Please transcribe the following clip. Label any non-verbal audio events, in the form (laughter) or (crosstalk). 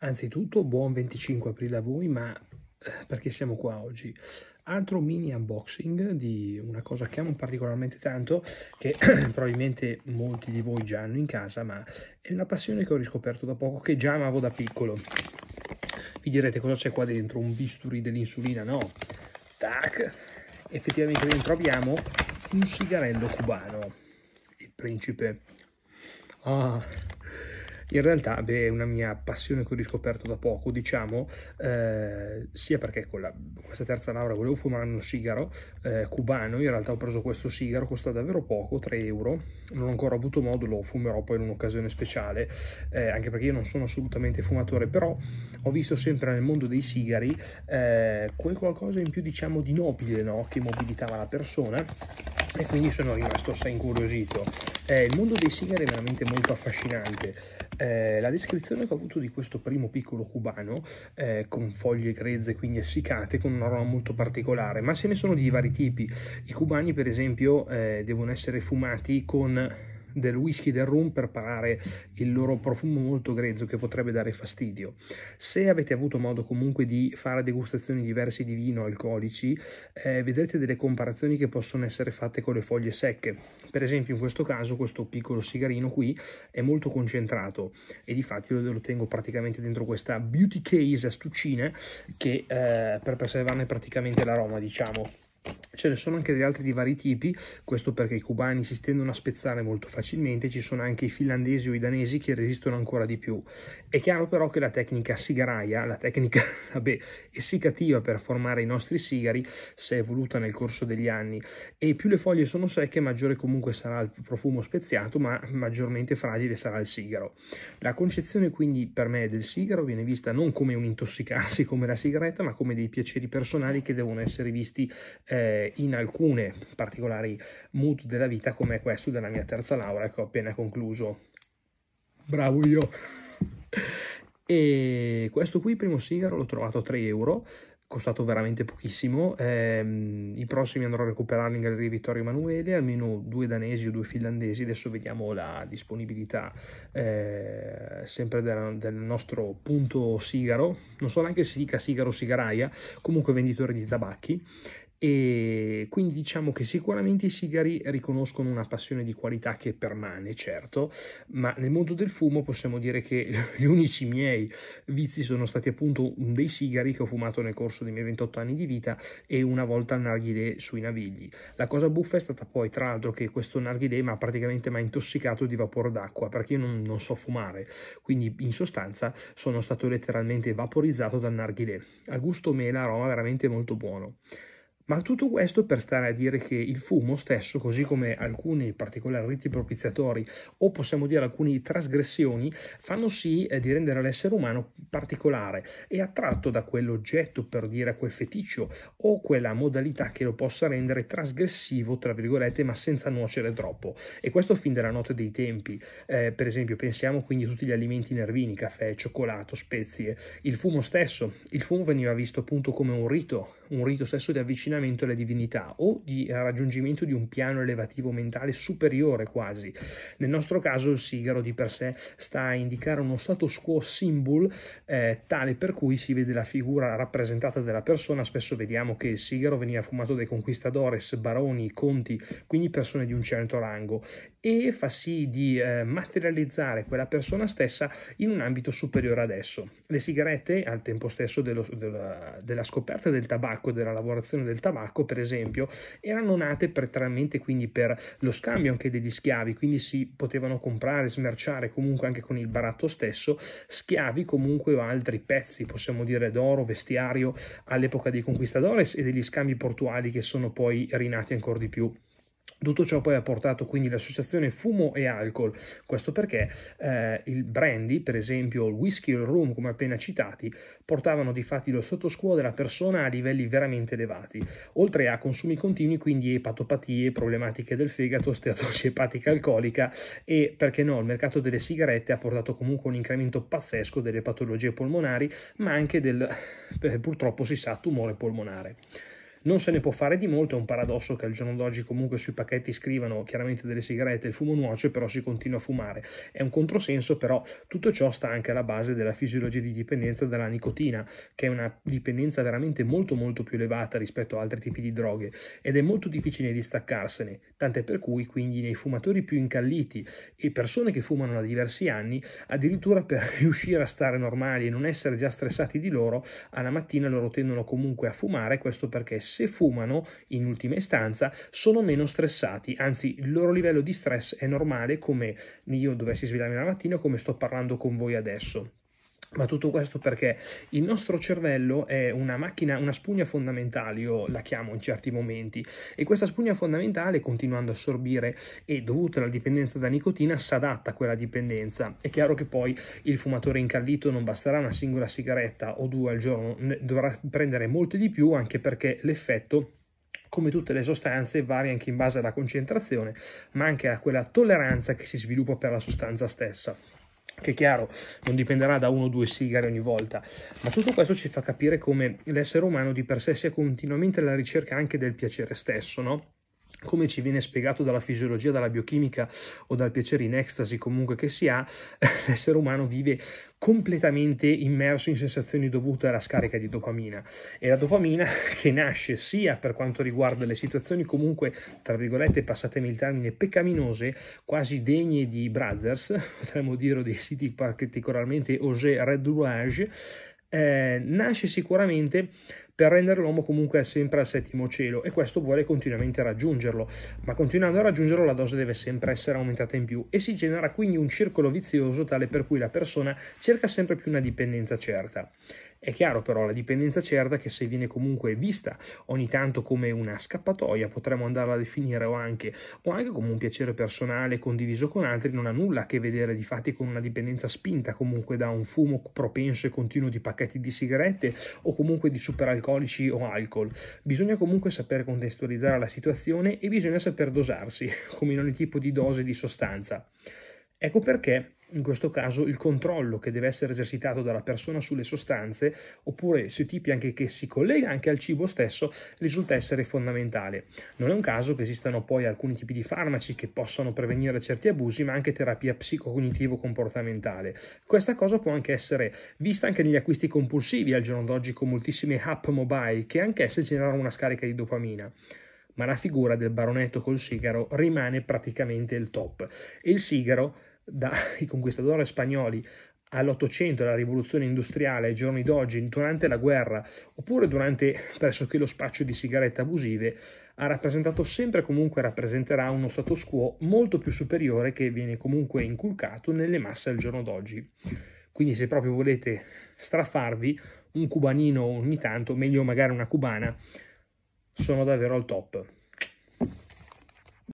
Anzitutto buon 25 aprile a voi, ma eh, perché siamo qua oggi? Altro mini unboxing di una cosa che amo particolarmente tanto, che (clears throat) probabilmente molti di voi già hanno in casa, ma è una passione che ho riscoperto da poco, che già amavo da piccolo. Vi direte cosa c'è qua dentro, un bisturi dell'insulina? No. Tac! Effettivamente dentro abbiamo un sigarello cubano. Il principe. Ah, in realtà beh, è una mia passione che ho riscoperto da poco, diciamo, eh, sia perché con la, questa terza laurea volevo fumare un sigaro eh, cubano, in realtà ho preso questo sigaro, costa davvero poco, 3 euro, non ho ancora avuto modo, lo fumerò poi in un'occasione speciale, eh, anche perché io non sono assolutamente fumatore, però ho visto sempre nel mondo dei sigari eh, quel qualcosa in più diciamo di nobile no? che mobilitava la persona e quindi sono rimasto assai incuriosito. Eh, il mondo dei sigari è veramente molto affascinante. Eh, la descrizione che ho avuto di questo primo piccolo cubano, eh, con foglie grezze quindi essiccate, con un aroma molto particolare, ma ce ne sono di vari tipi. I cubani, per esempio, eh, devono essere fumati con del whisky del rum per parare il loro profumo molto grezzo che potrebbe dare fastidio. Se avete avuto modo comunque di fare degustazioni diverse di vino alcolici, eh, vedrete delle comparazioni che possono essere fatte con le foglie secche. Per esempio in questo caso questo piccolo sigarino qui è molto concentrato e di fatti lo, lo tengo praticamente dentro questa beauty case a stuccine che eh, per preservarne praticamente l'aroma diciamo Ce ne sono anche degli altri di vari tipi, questo perché i cubani si stendono a spezzare molto facilmente, ci sono anche i finlandesi o i danesi che resistono ancora di più. È chiaro però che la tecnica sigaraia, la tecnica (laughs) vabbè, essiccativa per formare i nostri sigari, si è evoluta nel corso degli anni e più le foglie sono secche maggiore comunque sarà il profumo speziato, ma maggiormente fragile sarà il sigaro. La concezione quindi per me del sigaro viene vista non come un intossicarsi come la sigaretta, ma come dei piaceri personali che devono essere visti eh, eh, in alcune particolari mood della vita come questo della mia terza laurea che ho appena concluso. Bravo io! (laughs) e questo qui, primo sigaro, l'ho trovato a 3 euro, costato veramente pochissimo. Eh, I prossimi andrò a recuperarli in Galleria Vittorio Emanuele, almeno due danesi o due finlandesi. Adesso vediamo la disponibilità eh, sempre della, del nostro punto sigaro. Non so neanche se si dica sigaro o sigaraia, comunque venditore di tabacchi e quindi diciamo che sicuramente i sigari riconoscono una passione di qualità che permane, certo, ma nel mondo del fumo possiamo dire che (laughs) gli unici miei vizi sono stati appunto dei sigari che ho fumato nel corso dei miei 28 anni di vita e una volta il narghile sui navigli. La cosa buffa è stata poi tra l'altro che questo narghile mi ha praticamente mai intossicato di vapore d'acqua perché io non, non so fumare, quindi in sostanza sono stato letteralmente vaporizzato dal narghile. A gusto mela, aroma veramente molto buono. Ma tutto questo per stare a dire che il fumo stesso, così come alcuni particolari riti propiziatori o possiamo dire alcune trasgressioni, fanno sì eh, di rendere l'essere umano particolare e attratto da quell'oggetto, per dire a quel feticcio o quella modalità che lo possa rendere trasgressivo, tra virgolette, ma senza nuocere troppo. E questo fin dalla notte dei tempi. Eh, per esempio, pensiamo quindi a tutti gli alimenti nervini, caffè, cioccolato, spezie, il fumo stesso. Il fumo veniva visto appunto come un rito, un rito stesso di avvicinamento avvicinamento alla divinità o di raggiungimento di un piano elevativo mentale superiore quasi. Nel nostro caso il sigaro di per sé sta a indicare uno status quo symbol eh, tale per cui si vede la figura rappresentata della persona, spesso vediamo che il sigaro veniva fumato dai conquistadores, baroni, conti, quindi persone di un certo rango e fa sì di eh, materializzare quella persona stessa in un ambito superiore ad esso. Le sigarette, al tempo stesso dello, della, della scoperta del tabacco e della lavorazione del tabacco, tabacco, per esempio, erano nate prettamente quindi per lo scambio anche degli schiavi, quindi si potevano comprare, smerciare comunque anche con il baratto stesso schiavi comunque o altri pezzi, possiamo dire d'oro, vestiario all'epoca dei conquistadores e degli scambi portuali che sono poi rinati ancora di più tutto ciò poi ha portato quindi l'associazione fumo e alcol, questo perché eh, il brandy, per esempio il whisky o il rum, come appena citati, portavano di fatti lo sottoscuo della persona a livelli veramente elevati, oltre a consumi continui quindi epatopatie, problematiche del fegato, steatosi epatica alcolica e perché no, il mercato delle sigarette ha portato comunque un incremento pazzesco delle patologie polmonari, ma anche del, eh, purtroppo si sa, tumore polmonare. Non se ne può fare di molto, è un paradosso che al giorno d'oggi comunque sui pacchetti scrivano chiaramente delle sigarette, il fumo nuoce, però si continua a fumare. È un controsenso, però tutto ciò sta anche alla base della fisiologia di dipendenza dalla nicotina, che è una dipendenza veramente molto molto più elevata rispetto a altri tipi di droghe ed è molto difficile distaccarsene, tant'è per cui quindi nei fumatori più incalliti e persone che fumano da diversi anni, addirittura per (laughs) riuscire a stare normali e non essere già stressati di loro, alla mattina loro tendono comunque a fumare, questo perché se fumano, in ultima istanza, sono meno stressati, anzi il loro livello di stress è normale come io dovessi svegliarmi la mattina come sto parlando con voi adesso. Ma tutto questo perché il nostro cervello è una macchina, una spugna fondamentale, io la chiamo in certi momenti, e questa spugna fondamentale, continuando a assorbire e dovuta alla dipendenza da nicotina, si adatta a quella dipendenza. È chiaro che poi il fumatore incallito non basterà una singola sigaretta o due al giorno, dovrà prendere molte di più anche perché l'effetto come tutte le sostanze, varia anche in base alla concentrazione, ma anche a quella tolleranza che si sviluppa per la sostanza stessa che chiaro non dipenderà da uno o due sigari ogni volta, ma tutto questo ci fa capire come l'essere umano di per sé sia continuamente alla ricerca anche del piacere stesso, no? come ci viene spiegato dalla fisiologia, dalla biochimica o dal piacere in ecstasy comunque che si ha, (laughs) l'essere umano vive completamente immerso in sensazioni dovute alla scarica di dopamina e la dopamina (laughs) che nasce sia per quanto riguarda le situazioni comunque tra virgolette passatemi il termine peccaminose quasi degne di brothers (laughs) potremmo dire dei siti particolarmente osé redoulage eh, nasce sicuramente per rendere l'uomo comunque sempre al settimo cielo e questo vuole continuamente raggiungerlo, ma continuando a raggiungerlo la dose deve sempre essere aumentata in più e si genera quindi un circolo vizioso tale per cui la persona cerca sempre più una dipendenza certa. È chiaro però la dipendenza certa che se viene comunque vista ogni tanto come una scappatoia, potremmo andarla a definire o anche, o anche come un piacere personale condiviso con altri, non ha nulla a che vedere di fatti con una dipendenza spinta comunque da un fumo propenso e continuo di pacchetti di sigarette o comunque di superalcolismo alcolici o alcol. Bisogna comunque saper contestualizzare la situazione e bisogna saper dosarsi, (laughs) come in ogni tipo di dose di sostanza. Ecco perché in questo caso il controllo che deve essere esercitato dalla persona sulle sostanze, oppure sui tipi anche che si collega anche al cibo stesso, risulta essere fondamentale. Non è un caso che esistano poi alcuni tipi di farmaci che possano prevenire certi abusi, ma anche terapia psicocognitivo-comportamentale. Questa cosa può anche essere vista anche negli acquisti compulsivi al giorno d'oggi con moltissime app mobile che anch'esse generano una scarica di dopamina ma la figura del baronetto col sigaro rimane praticamente il top. E il sigaro dai (laughs) conquistatori spagnoli all'Ottocento, alla rivoluzione industriale, ai giorni d'oggi, durante la guerra, oppure durante pressoché lo spaccio di sigarette abusive, ha rappresentato sempre e comunque rappresenterà uno status quo molto più superiore che viene comunque inculcato nelle masse al giorno d'oggi. Quindi se proprio volete strafarvi, un cubanino ogni tanto, meglio magari una cubana, sono davvero al top.